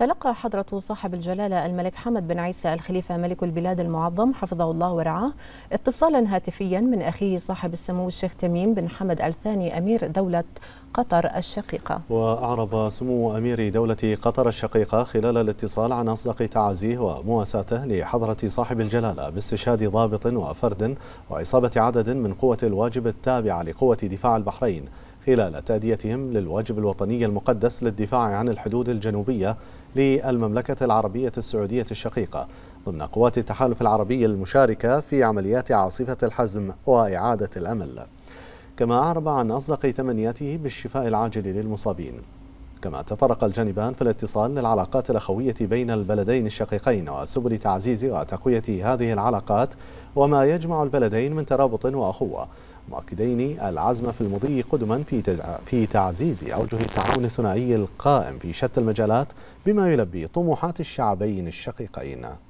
تلقى حضرة صاحب الجلالة الملك حمد بن عيسى الخليفة ملك البلاد المعظم حفظه الله ورعاه اتصالا هاتفيا من أخيه صاحب السمو الشيخ تميم بن حمد الثاني أمير دولة قطر الشقيقة وأعرب سمو أمير دولة قطر الشقيقة خلال الاتصال عن أصدق تعازيه ومواساته لحضرة صاحب الجلالة باستشهاد ضابط وفرد وإصابة عدد من قوة الواجب التابعة لقوة دفاع البحرين خلال تأديتهم للواجب الوطني المقدس للدفاع عن الحدود الجنوبية للمملكة العربية السعودية الشقيقة ضمن قوات التحالف العربي المشاركة في عمليات عاصفة الحزم وإعادة الأمل كما أعرب عن أصدق تمنياته بالشفاء العاجل للمصابين كما تطرق الجانبان في الاتصال للعلاقات الأخوية بين البلدين الشقيقين وسبل تعزيز وتقوية هذه العلاقات وما يجمع البلدين من ترابط وأخوة مؤكدين العزم في المضي قدما في في تعزيز أوجه التعاون الثنائي القائم في شتى المجالات بما يلبي طموحات الشعبين الشقيقين